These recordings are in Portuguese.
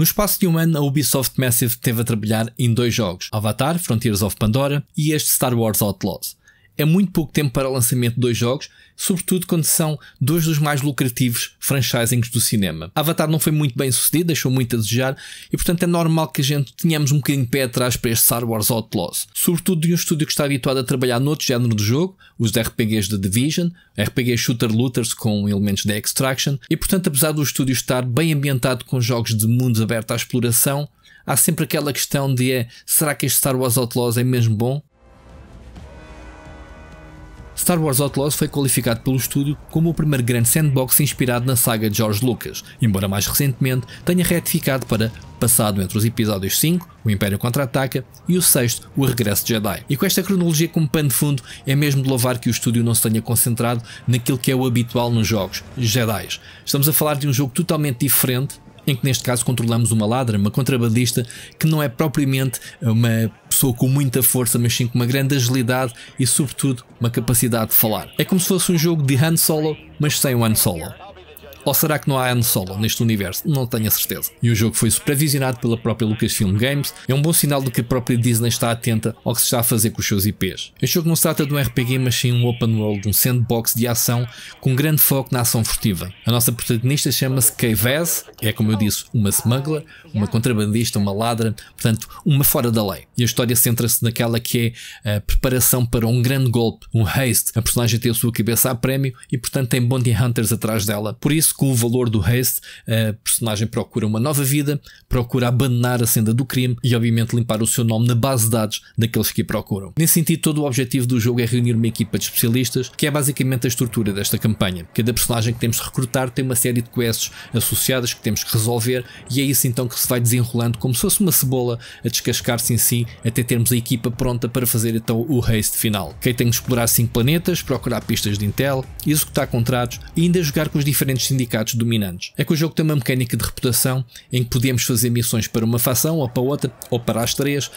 No espaço de um ano, a Ubisoft Massive teve a trabalhar em dois jogos: Avatar, Frontiers of Pandora e este Star Wars Outlaws é muito pouco tempo para o lançamento de dois jogos, sobretudo quando são dois dos mais lucrativos franchisings do cinema. Avatar não foi muito bem sucedido, deixou muito a desejar, e portanto é normal que a gente tenhamos um bocadinho de pé atrás para este Star Wars Outlaws, sobretudo de um estúdio que está habituado a trabalhar noutro género de jogo, os RPGs da Division, RPGs Shooter Looters com elementos da Extraction, e portanto apesar do estúdio estar bem ambientado com jogos de mundos abertos à exploração, há sempre aquela questão de é, será que este Star Wars Outlaws é mesmo bom? Star Wars Outlaws foi qualificado pelo estúdio como o primeiro grande sandbox inspirado na saga de George Lucas, embora mais recentemente tenha retificado para passado entre os episódios 5, o Império Contra-Ataca, e o 6, o Regresso de Jedi. E com esta cronologia como pano de fundo, é mesmo de louvar que o estúdio não se tenha concentrado naquilo que é o habitual nos jogos, Jedi. Estamos a falar de um jogo totalmente diferente, em que neste caso controlamos uma ladra, uma contrabandista, que não é propriamente uma pessoa com muita força, mas sim com uma grande agilidade e, sobretudo, uma capacidade de falar. É como se fosse um jogo de Han Solo, mas sem o Han Solo. Ou será que não há Han Solo neste universo? Não tenho a certeza. E o jogo foi supervisionado pela própria Lucasfilm Games, é um bom sinal de que a própria Disney está atenta ao que se está a fazer com os seus IPs. Este jogo não se trata de um RPG, mas sim um open world, um sandbox de ação com grande foco na ação furtiva. A nossa protagonista chama-se Kay Vez, é como eu disse, uma smuggler, uma contrabandista, uma ladra, portanto, uma fora da lei. E a história centra-se naquela que é a preparação para um grande golpe, um haste. A personagem tem a sua cabeça a prémio e, portanto, tem bounty hunters atrás dela. Por isso, com o valor do Haste, a personagem procura uma nova vida, procura abandonar a senda do crime e, obviamente, limpar o seu nome na base de dados daqueles que a procuram. Nesse sentido, todo o objetivo do jogo é reunir uma equipa de especialistas, que é basicamente a estrutura desta campanha. Cada personagem que temos de recrutar tem uma série de quests associadas que temos que resolver e é isso então que se vai desenrolando como se fosse uma cebola a descascar-se em si até termos a equipa pronta para fazer então o haste final. Quem tem de explorar 5 planetas, procurar pistas de intel, executar contratos e ainda jogar com os diferentes sindicatos dominantes. É que o jogo tem uma mecânica de reputação em que podemos fazer missões para uma fação ou para outra ou para as três uh,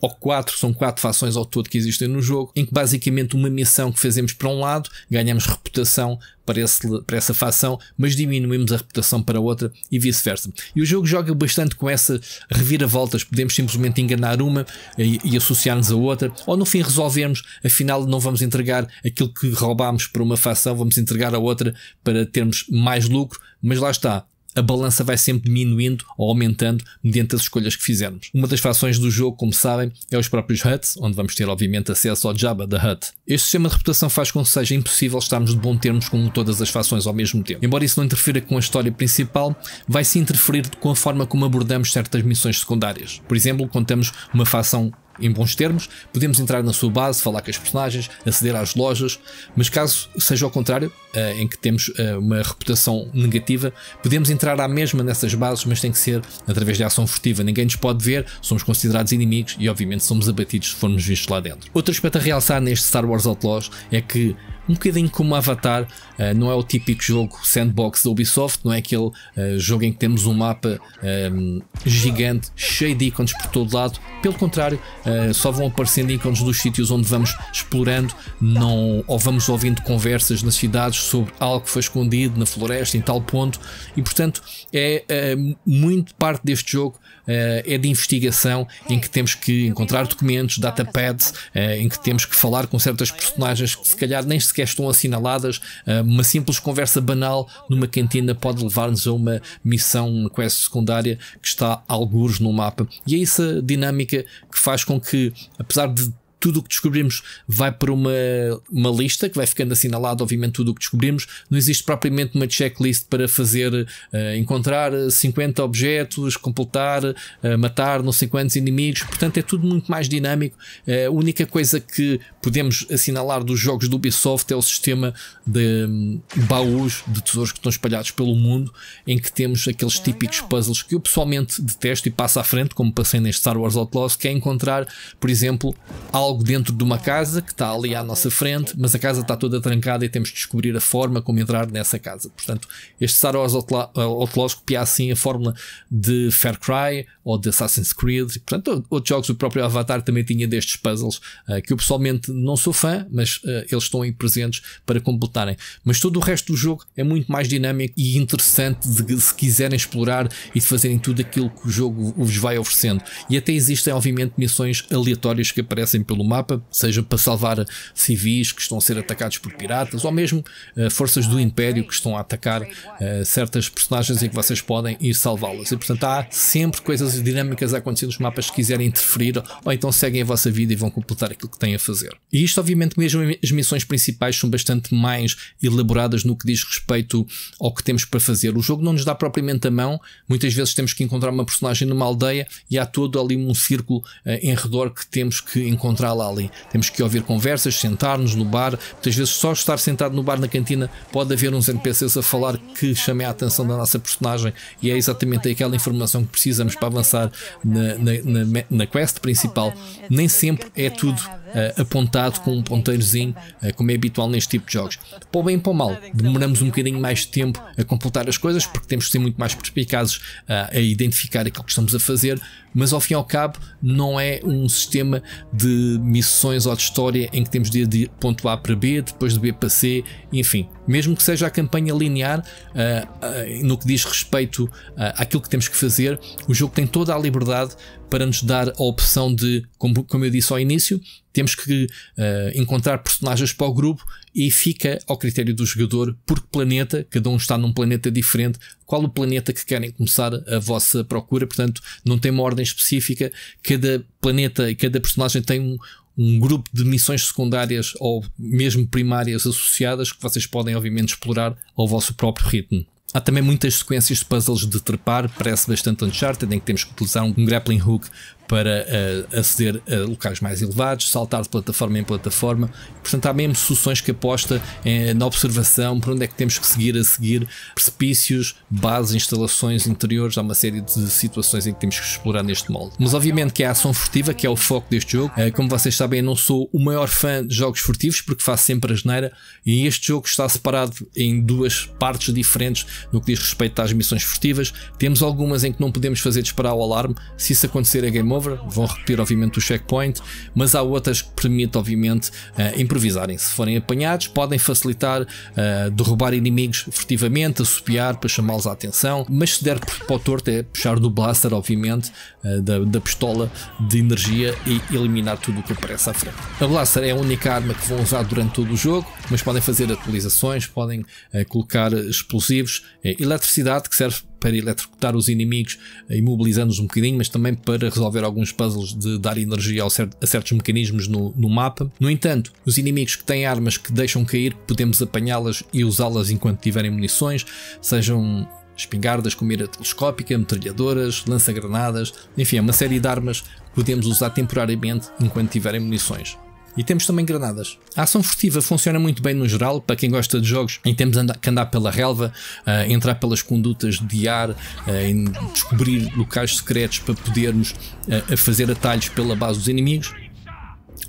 ou quatro, são quatro fações ao todo que existem no jogo, em que basicamente uma missão que fazemos para um lado ganhamos reputação para, esse, para essa facção, mas diminuímos a reputação para outra e vice-versa. E o jogo joga bastante com essa reviravoltas, podemos simplesmente enganar uma e, e associar-nos a outra, ou no fim resolvermos, afinal não vamos entregar aquilo que roubámos para uma facção, vamos entregar a outra para termos mais lucro, mas lá está, a balança vai sempre diminuindo ou aumentando mediante as escolhas que fizermos. Uma das fações do jogo, como sabem, é os próprios Huts, onde vamos ter obviamente acesso ao Jabba da Hut. Este sistema de reputação faz com que seja impossível estarmos de bom termos com todas as fações ao mesmo tempo. Embora isso não interfira com a história principal, vai se interferir com a forma como abordamos certas missões secundárias. Por exemplo, quando temos uma fação em bons termos, podemos entrar na sua base, falar com as personagens, aceder às lojas, mas caso seja ao contrário, eh, em que temos eh, uma reputação negativa, podemos entrar à mesma nessas bases, mas tem que ser através de ação furtiva. Ninguém nos pode ver, somos considerados inimigos e, obviamente, somos abatidos se formos vistos lá dentro. Outro aspecto a realçar neste Star Wars Outlaws é que um bocadinho como Avatar, eh, não é o típico jogo sandbox da Ubisoft, não é aquele eh, jogo em que temos um mapa ehm, gigante, cheio de ícones por todo lado. Pelo contrário, eh, só vão aparecendo ícones dos sítios onde vamos explorando, não, ou vamos ouvindo conversas nas cidades sobre algo que foi escondido na floresta, em tal ponto, e portanto é muito parte deste jogo eh, é de investigação em que temos que encontrar documentos, datapads, eh, em que temos que falar com certas é? personagens que se calhar nem sequer estão assinaladas. Eh, uma simples conversa banal numa cantina pode levar-nos a uma missão, uma quest secundária que está algures no mapa. E é essa dinâmica que faz com que, apesar de tudo o que descobrimos vai para uma, uma lista que vai ficando assinalado, obviamente, tudo o que descobrimos. Não existe propriamente uma checklist para fazer, uh, encontrar 50 eh, objetos, completar, uh, matar não sei quantos inimigos. Portanto, é tudo muito mais dinâmico. Uh, a única coisa que podemos assinalar dos jogos do Ubisoft é o sistema de um, baús de tesouros que estão espalhados pelo mundo, em que temos aqueles típicos puzzles que eu pessoalmente detesto e passo à frente, como passei neste Star Wars Outlaws, que é encontrar, por exemplo, algo algo dentro de uma casa que está ali à nossa frente, mas a casa está toda trancada e temos de descobrir a forma como entrar nessa casa. Portanto, este Wars Outlaws eh, copia assim a fórmula de Far Cry ou de Assassin's Creed, portanto, outros jogos, o próprio Avatar também tinha destes puzzles, eh, que eu pessoalmente não sou fã, mas eh, eles estão aí presentes para completarem. Mas todo o resto do jogo é muito mais dinâmico e interessante de, se quiserem explorar e de fazerem tudo aquilo que o jogo vos vai oferecendo. E até existem, obviamente, missões aleatórias que aparecem pelo pelo mapa, seja para salvar civis que estão a ser atacados por piratas ou mesmo uh, forças do ah, Império que estão a atacar uh, certas personagens em que vocês podem ir salvá-las. E portanto há sempre coisas dinâmicas a acontecer nos mapas que quiserem interferir ou então seguem a vossa vida e vão completar aquilo que têm a fazer. E isto, obviamente, mesmo as missões principais são bastante mais elaboradas no que diz respeito ao que temos para fazer. O jogo não nos dá propriamente a mão, muitas vezes temos que encontrar uma personagem numa aldeia e há todo ali um círculo uh, em redor que temos que encontrar ali. Temos que ouvir conversas, sentar-nos no bar. Muitas vezes, só estar sentado no bar na cantina pode haver uns NPCs a falar que chamem a atenção da nossa personagem e é exatamente aquela informação que precisamos para avançar na, na, na, na quest principal. Nem sempre é tudo Uh, apontado com um ponteirozinho, uh, como é habitual neste tipo de jogos. Para o bem e para o mal, demoramos um bocadinho mais de tempo a completar as coisas, porque temos que ser muito mais perspicazes uh, a identificar aquilo que estamos a fazer, mas ao fim e ao cabo, não é um sistema de missões ou de história em que temos de ir de ponto A para B, depois de B para C, enfim. Mesmo que seja a campanha linear, uh, uh, no que diz respeito uh, àquilo que temos que fazer, o jogo tem toda a liberdade para nos dar a opção de, como, como eu disse ao início, temos que uh, encontrar personagens para o grupo e fica ao critério do jogador por que planeta, cada um está num planeta diferente, qual o planeta que querem começar a vossa procura, portanto, não tem uma ordem específica, cada planeta e cada personagem tem um, um grupo de missões secundárias ou mesmo primárias associadas que vocês podem, obviamente, explorar ao vosso próprio ritmo. Há também muitas sequências de puzzles de trepar, parece bastante Uncharted, em que temos que utilizar um grappling hook para uh, aceder a locais mais elevados, saltar de plataforma em plataforma. Portanto, há mesmo soluções que aposta eh, na observação, por onde é que temos que seguir a seguir, precipícios, bases, instalações interiores, há uma série de situações em que temos que explorar neste molde. Mas obviamente que é a ação furtiva que é o foco deste jogo. Uh, como vocês sabem, eu não sou o maior fã de jogos furtivos porque faço sempre a geneira e este jogo está separado em duas partes diferentes no que diz respeito às missões furtivas. Temos algumas em que não podemos fazer disparar o alarme, se isso acontecer a é game over, vão repetir obviamente o checkpoint, mas há outras que permitem obviamente uh, improvisarem. Se forem apanhados, podem facilitar uh, derrubar inimigos furtivamente, assobiar para chamá-los à atenção, mas se der para o torto é puxar do blaster obviamente, uh, da, da, pistola de energia e eliminar tudo o que aparece à frente. A blaster é a única arma que vão usar durante todo o jogo, mas podem fazer atualizações, podem colocar explosivos, eletricidade que serve para eletrocutar os inimigos, eh, imobilizando-os um bocadinho, mas também para resolver alguns puzzles de dar energia a certos mecanismos no, no mapa. No entanto, os inimigos que têm armas que deixam cair, podemos apanhá-las e usá-las enquanto tiverem munições, sejam espingardas com mira telescópica, metralhadoras, lança-granadas, enfim, é uma série de armas que podemos usar temporariamente enquanto tiverem munições. E temos também granadas. A ação furtiva funciona muito bem no geral, para quem gosta de jogos em termos que andar pela relva, uh, entrar pelas condutas de ar, uh, descobrir locais secretos para podermos uh, fazer atalhos pela base dos inimigos.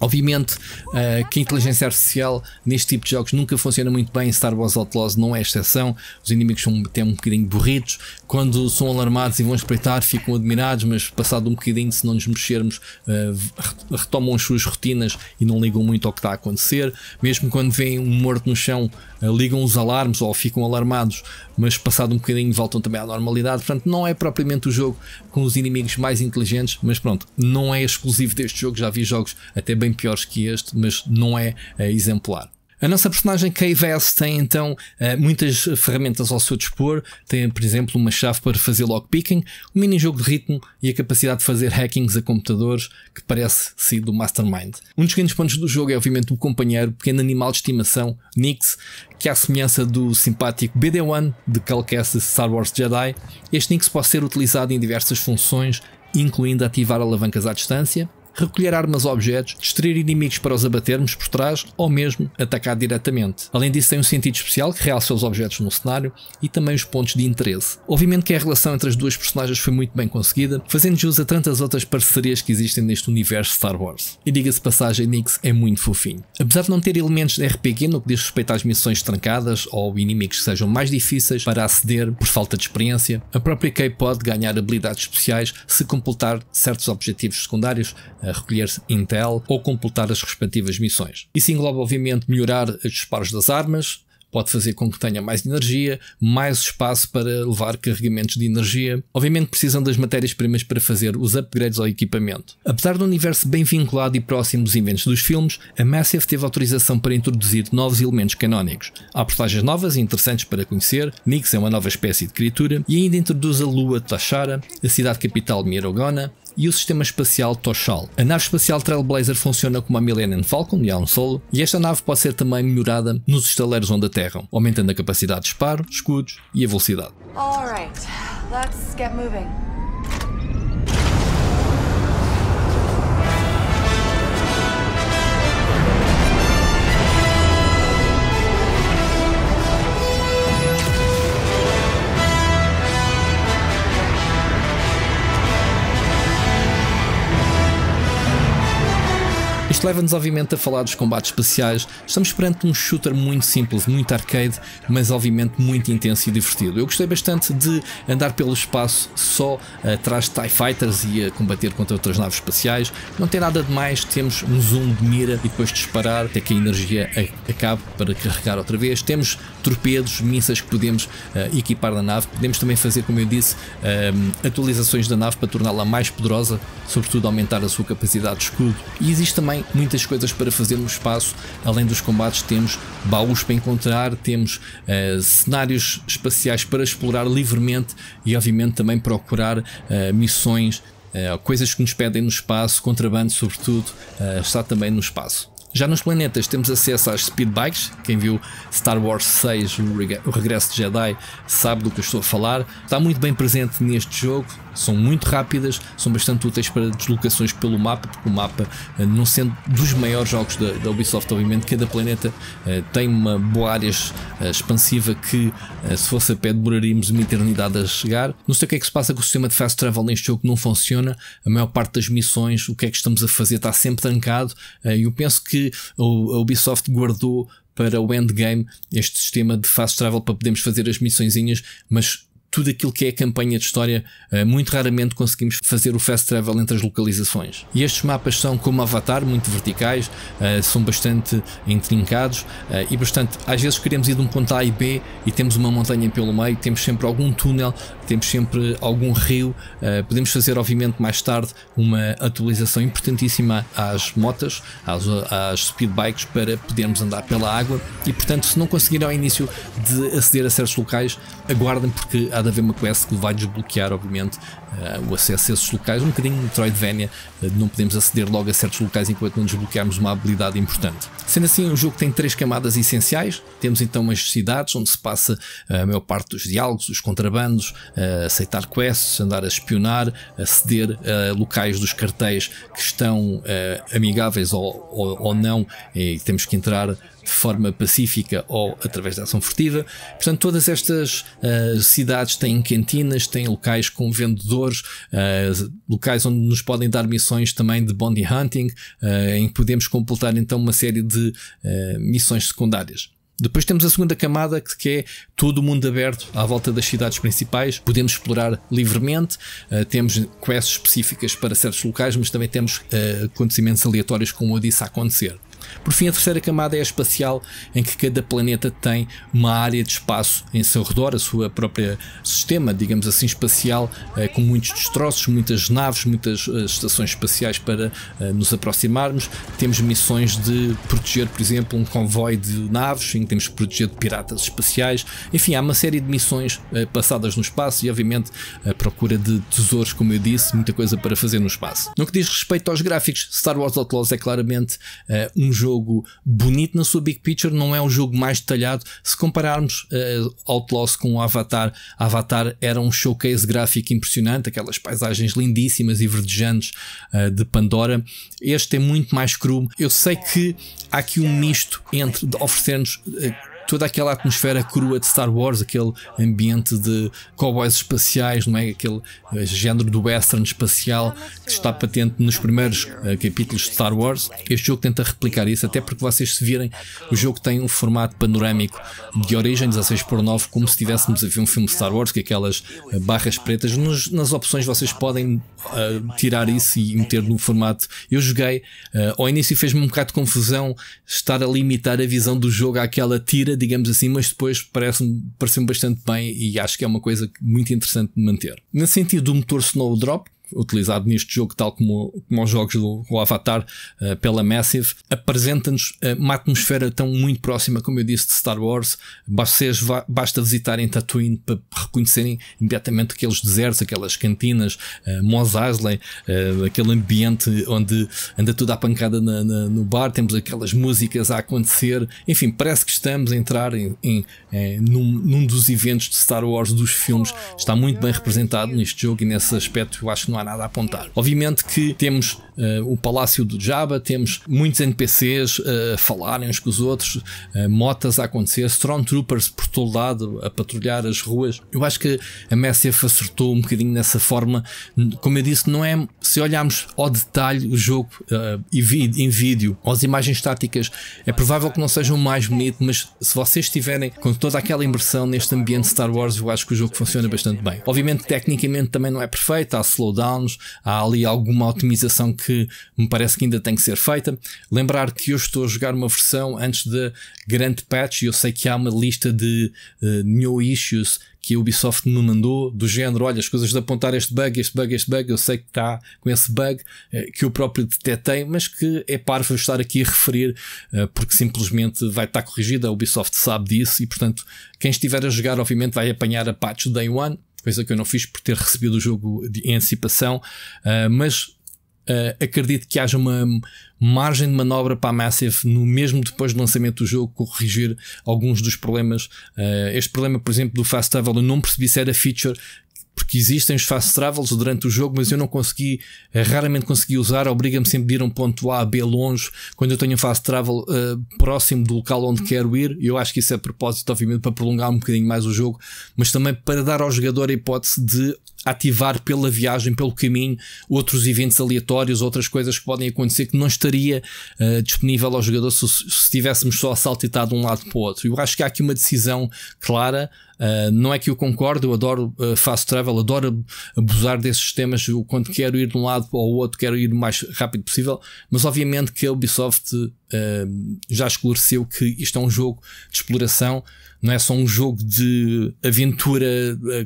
Obviamente uh, que a inteligência artificial neste tipo de jogos nunca funciona muito bem, Star Wars Outlaws não é exceção, os inimigos são até um bocadinho burritos, quando são alarmados e vão espreitar ficam admirados, mas passado um bocadinho se não nos mexermos uh, retomam as suas rotinas e não ligam muito ao que está a acontecer, mesmo quando vem um morto no chão eh, ligam os alarmes ou ficam alarmados, mas passado um bocadinho voltam também à normalidade. Portanto, não é propriamente o jogo com os inimigos mais inteligentes, mas pronto, não é exclusivo deste jogo. Já vi jogos até bem piores que este, mas não é eh, exemplar. A nossa personagem KVS tem então eh, muitas ferramentas ao seu dispor, tem por exemplo uma chave para fazer lockpicking, um mini jogo de ritmo e a capacidade de fazer hackings a computadores que parece ser do Mastermind. Um dos grandes pontos do jogo é obviamente o companheiro, pequeno animal de estimação, Nix, que é a semelhança do simpático BD-1 de Calcast de Star Wars Jedi. Este Nix pode ser utilizado em diversas funções, incluindo ativar alavancas à distância, recolher armas ou objetos, destruir inimigos para os abatermos por trás ou mesmo atacar diretamente. Além disso, tem um sentido especial que realça os objetos no cenário e também os pontos de interesse. Obviamente que é a relação entre as duas personagens foi muito bem conseguida, fazendo jus a tantas outras parcerias que existem neste universo Star Wars. E diga-se passagem, Nix é muito fofinho. Apesar de não ter elementos de RPG no que diz respeito às missões trancadas ou inimigos que sejam mais difíceis para aceder por falta de experiência, a própria Kay pode ganhar habilidades especiais se completar certos objetivos secundários, a recolher intel ou completar as respectivas missões. Isso engloba, obviamente, melhorar os disparos das armas, pode fazer com que tenha mais energia, mais espaço para levar carregamentos de energia. Obviamente precisam das matérias-primas para fazer os upgrades ao equipamento. Apesar do universo bem vinculado e próximo dos eventos dos filmes, a Massive teve autorização para introduzir novos elementos canónicos. Há personagens novas e interessantes para conhecer, Nix é uma nova espécie de criatura, e ainda introduz a lua Tashara, a cidade capital de Mirogona, e o sistema espacial Toshal. A nave espacial Trailblazer funciona como a Millennium Falcon e a um solo, e esta nave pode ser também melhorada nos estaleiros onde aterram, aumentando a capacidade de disparo, escudos e a velocidade. All right, let's get moving. Isto leva-nos obviamente a falar dos combates especiais. Estamos perante um shooter muito simples, muito arcade, mas obviamente muito intenso e divertido. Eu gostei bastante de andar pelo espaço só atrás de TIE Fighters e a combater contra outras naves espaciais. Não tem nada de mais, temos um zoom de mira e depois disparar até que a energia acabe para carregar outra vez. Temos torpedos, mísseis que podemos uh, equipar na nave. Podemos também fazer, como eu disse, uh, atualizações da nave para torná-la mais poderosa, sobretudo aumentar a sua capacidade de escudo. E existe também muitas coisas para fazer no espaço. Além dos combates, temos baús para encontrar, temos uh, cenários espaciais para explorar livremente e, obviamente, também procurar uh, missões, uh, coisas que nos pedem no espaço, contrabando, sobretudo, está também no espaço. Já nos planetas temos acesso às speedbikes. Quem viu Star Wars 6, o regresso de Jedi, sabe do que eu estou a falar. Está muito bem presente neste jogo são muito rápidas, são bastante úteis para deslocações pelo mapa, porque o mapa, eh, não sendo dos maiores jogos da, da Ubisoft, obviamente, cada planeta eh, tem uma boa área eh, expansiva que, se fosse a pé, demoraríamos uma eternidade a chegar. Não sei o que é que se passa com o sistema de fast travel neste jogo, não funciona. A maior parte das missões, o que é que estamos a fazer, está sempre trancado. E eu penso que a Ubisoft guardou para o endgame este sistema de fast travel para podermos fazer as missõezinhas, mas tudo aquilo que é campanha de história, eh, muito raramente conseguimos fazer o fast travel entre as localizações. E estes mapas são como Avatar, muito verticais, eh, são bastante intrincados eh, e bastante. Às vezes queremos ir de um ponto A e B e temos uma montanha pelo meio, temos sempre algum túnel, temos sempre algum rio. Podemos fazer, obviamente, mais tarde uma atualização importantíssima às motas, às, às bikes para podermos andar pela água. E portanto, se não conseguirem ao início de aceder a certos locais, aguardem porque há a ver uma quest que vai desbloquear, obviamente, uh, o acesso a esses locais, um bocadinho Metroidvania, uh, não podemos aceder logo a certos locais enquanto não desbloquearmos uma habilidade importante. Sendo assim, o jogo tem três camadas essenciais, temos então as cidades, onde se passa eh, a maior parte dos diálogos, os contrabandos, aceitar quests, andar a espionar, aceder a locais dos cartéis que estão amigáveis ou, ou, ou não, e temos que entrar de forma pacífica ou através da ação furtiva. Portanto, todas estas uh, cidades têm cantinas, têm locais com vendedores, uh, locais onde nos podem dar missões também de bounty hunting, uh, em que podemos completar então uma série de missões secundárias. Depois temos a segunda camada que é todo o mundo aberto à volta das cidades principais, podemos explorar livremente, uh, temos quests específicas para certos locais, mas também temos uh, acontecimentos aleatórios como eu disse a acontecer. Por fim, a terceira camada é a espacial, em que cada planeta tem uma área de espaço em seu redor, a sua própria sistema, digamos assim, espacial, eh, com muitos destroços, muitas naves, muitas eh, estações espaciais para eh, nos aproximarmos. Temos missões de proteger, por exemplo, um convoio de naves, em que temos que proteger de piratas espaciais. Enfim, há uma série de missões passadas no espaço e, obviamente, a procura de tesouros, como eu disse, muita coisa para fazer no espaço. No que diz respeito aos gráficos, Star Wars Outlaws é claramente um jogo jogo bonito na sua big picture, não é um jogo mais detalhado. Se compararmos uh, eh, Outlaws com o Avatar, Avatar era um showcase gráfico impressionante, aquelas paisagens lindíssimas e verdejantes uh, de Pandora. Este é muito mais cru. Eu sei que há aqui um misto entre oferecermos Uh, eh, toda aquela atmosfera crua de Star Wars, aquele ambiente de cowboys espaciais, não é? Aquele eh, género do western espacial que está patente nos primeiros eh, capítulos de Star Wars. Este jogo tenta replicar isso, até porque vocês se virem, o jogo tem um formato panorâmico de origem 16 por 9 como se estivéssemos a ver um filme de Star Wars, que aquelas eh, barras pretas. Nos, nas opções vocês podem uh, tirar isso e meter no formato. Eu joguei, uh, ao início fez-me um bocado de confusão estar a limitar a visão do jogo àquela tira digamos assim, mas depois parece-me parece bastante bem e acho que é uma coisa muito interessante de manter. No sentido do motor Snowdrop, utilizado neste jogo, tal como, como os jogos do, do Avatar uh, pela Massive, apresenta-nos eh, uma atmosfera tão muito próxima, como eu disse, de Star Wars. Vocês basta visitarem Tatooine para reconhecerem imediatamente aqueles desertos, aquelas cantinas, uh, Mos Eisley, aquele ambiente onde anda tudo à pancada na, na, no bar, temos aquelas músicas a acontecer. Enfim, parece que estamos a entrar em, em, em num, num, dos eventos de Star Wars dos filmes. Está muito bem representado neste jogo e nesse aspecto eu acho que não há nada a apontar. Obviamente que temos uh, o Palácio do Jabba, temos muitos NPCs uh, eh, a falarem uns com os outros, uh, motas a acontecer, Stormtroopers por todo lado a patrulhar as ruas. Eu acho que a Massive acertou um bocadinho nessa forma. Como eu disse, não é. Se olharmos ao detalhe o jogo em vídeo ou as imagens estáticas, é provável que não sejam mais bonito, mas se vocês estiverem com toda aquela imersão neste ambiente Star Wars, eu acho que o jogo funciona bastante bem. Obviamente, tecnicamente também não é perfeito, há slowdown há ali alguma otimização que me parece que ainda tem que ser feita. Lembrar que eu estou a jogar uma versão antes da grande patch, e eu sei que há uma lista de uh, new issues que a Ubisoft me mandou, do género: olha, as coisas de apontar este bug, este bug, este bug, eu sei que está com esse bug eh, que eu próprio detetei, mas que é parvo estar aqui a referir, eh, porque simplesmente vai estar corrigida. A Ubisoft sabe disso e, portanto, quem estiver a jogar, obviamente, vai apanhar a patch Day One coisa que eu não fiz por ter recebido o jogo de, em antecipação, uh, mas Uh, acredito que haja uma margem de manobra para a Massive no mesmo depois do lançamento do jogo corrigir alguns dos problemas. Uh, este problema, por exemplo, do Fast Travel, eu não percebi se era feature porque existem os fast travels durante o jogo, mas eu não consegui, eh, raramente consegui usar, obriga-me sempre a ir a um ponto A B longe, quando eu tenho um fast travel uh, próximo do local onde quero ir, eu acho que isso é a propósito, obviamente, para prolongar um bocadinho mais o jogo, mas também para dar ao jogador a hipótese de ativar pela viagem, pelo caminho, outros eventos aleatórios, outras coisas que podem acontecer que não estaria uh, disponível ao jogador se, se tivéssemos só saltitar de um lado para o outro. Eu acho que há aqui uma decisão clara Uh, não é que eu concordo, eu adoro uh, fast travel, adoro abusar desses sistemas quando quero ir de um lado ou outro, quero ir o mais rápido possível, mas obviamente que a Ubisoft uh, já esclareceu que isto é um jogo de exploração, não é só um jogo de aventura,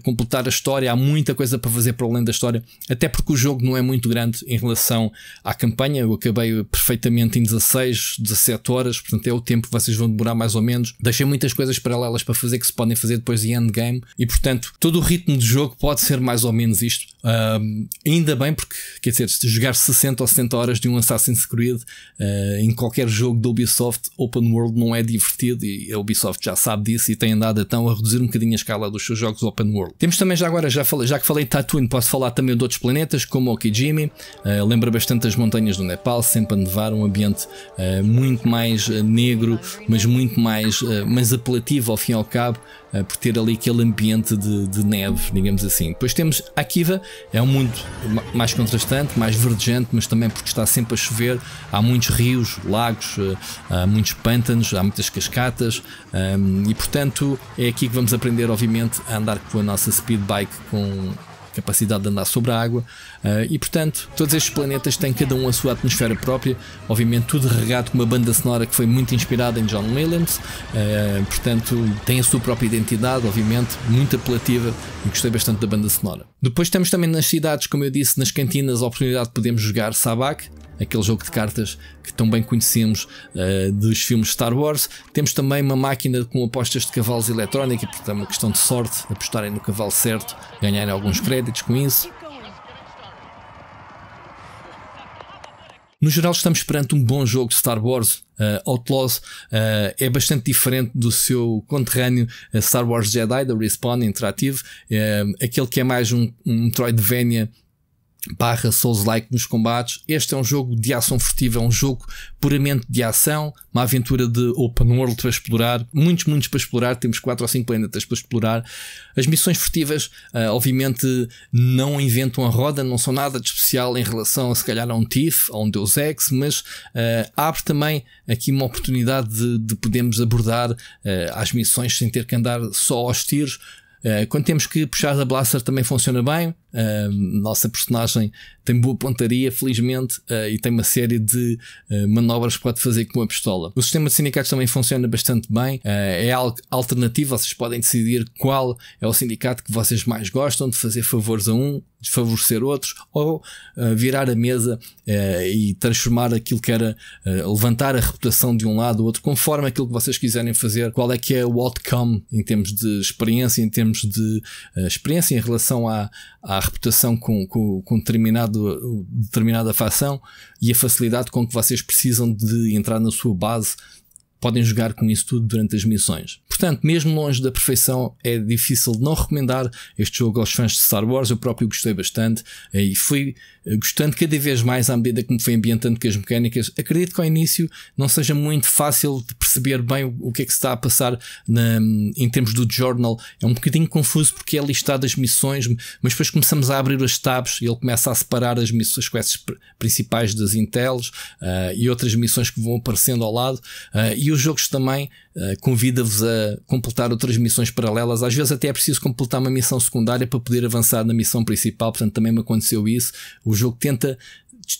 completar a história, há muita coisa para fazer para além da história, até porque o jogo não é muito grande em relação à campanha, eu acabei perfeitamente em 16, 17 horas, portanto é o tempo que vocês vão demorar mais ou menos. Deixei muitas coisas paralelas para fazer que se podem fazer depois Avengers e Endgame, e portanto todo o ritmo de jogo pode ser mais ou menos isto. Um, ainda bem, porque quer dizer, jogar 60 ou 70 horas de um Assassin's Creed uh, em qualquer jogo da Ubisoft Open World não é divertido e a Ubisoft já sabe disso e tem andado então a reduzir um bocadinho a escala dos seus jogos Open World. Temos também, já agora, já, falei, já que falei de Tatooine, posso falar também de outros planetas como Okijimi, uh, lembra bastante as montanhas do Nepal, sempre a nevar, um ambiente uh, muito mais negro, mas muito mais, mais apelativo ao fim e ao cabo, por ter ali aquele ambiente de, de neve, digamos assim. Depois temos Akiva é um mundo mais contrastante, mais verdejante, mas também porque está sempre a chover. Há muitos rios, lagos, eh, há muitos pântanos, há muitas cascatas eh, e, portanto, é aqui que vamos aprender, obviamente, a andar com a nossa speed bike com capacidade de andar sobre a água eh, e, portanto, todos estes planetas têm cada um a sua atmosfera própria, obviamente tudo regado com uma banda sonora que foi muito inspirada em John Williams, eh, portanto, tem a sua própria identidade, obviamente, muito apelativa e gostei bastante da banda sonora. Depois temos também nas cidades, como eu disse, nas cantinas, a oportunidade de podermos jogar sabac, aquele jogo de cartas que tão bem conhecemos uh, dos filmes Star Wars. Temos também uma máquina com apostas de cavalos eletrónica, portanto é uma questão de sorte, apostarem no cavalo certo, ganharem alguns créditos com isso. No geral, estamos perante um bom jogo de Star Wars. Uh, Outlaws uh, é bastante diferente do seu conterrâneo Star Wars Jedi, da Respawn Interactive, uh, aquele que é mais um, um Metroidvania barra Souls-like nos combates. Este é um jogo de ação furtiva, é um jogo puramente de ação, uma aventura de open world para explorar, muitos, muitos para explorar, temos 4 ou 5 planetas para explorar. As missões furtivas, ah, obviamente, não inventam a roda, não são nada de especial em relação, a, se calhar, a um TIF, a um Deus Ex, mas uh, abre também aqui uma oportunidade de, de podermos abordar uh, as missões sem ter que andar só aos tiros. Uh, quando temos que puxar a blaster também funciona bem, Uh, nossa personagem tem boa pontaria, felizmente, uh, e tem uma série de uh, manobras que pode fazer com a pistola. O sistema de sindicatos também funciona bastante bem, ah, é algo alternativo, vocês podem decidir qual é o sindicato que vocês mais gostam, de fazer favores a um, desfavorecer outros, ou virar a mesa e transformar aquilo que era levantar a reputação de um lado ou outro, conforme aquilo que vocês quiserem fazer, qual é que é o outcome em termos de experiência, em termos de experiência em relação à, à a reputação com, com, com determinado, determinada facção e a facilidade com que vocês precisam de entrar na sua base podem jogar com isso tudo durante as missões. Portanto, mesmo longe da perfeição, é difícil de não recomendar este jogo aos fãs de Star Wars. Eu próprio gostei bastante eh, e fui eh, gostando cada vez mais à medida que me foi ambientando com as mecânicas. Acredito que ao início não seja muito fácil de perceber bem o que é que se está a passar na, em termos do journal. É um bocadinho confuso porque é listado as missões, mas depois começamos a abrir as tabs e ele começa a separar as missões, as quests principais das Intels uh, e outras missões que vão aparecendo ao lado. Uh, e os jogos também uh, convida-vos a completar outras missões paralelas. Às vezes até é preciso completar uma missão secundária para poder avançar na missão principal, portanto também me aconteceu isso. O jogo tenta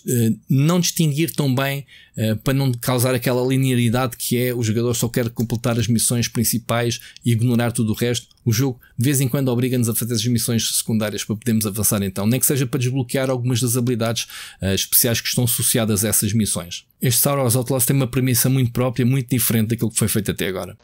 eh, não distinguir tão bem eh, para não causar aquela linearidade que é o jogador só quer completar as missões principais e ignorar tudo o resto. O jogo de vez em quando obriga-nos a fazer as missões secundárias para podermos avançar então, nem que seja para desbloquear algumas das habilidades eh, especiais que estão associadas a essas missões. Este Star Wars Outlaws tem uma premissa muito própria, muito diferente daquilo que foi feito até agora.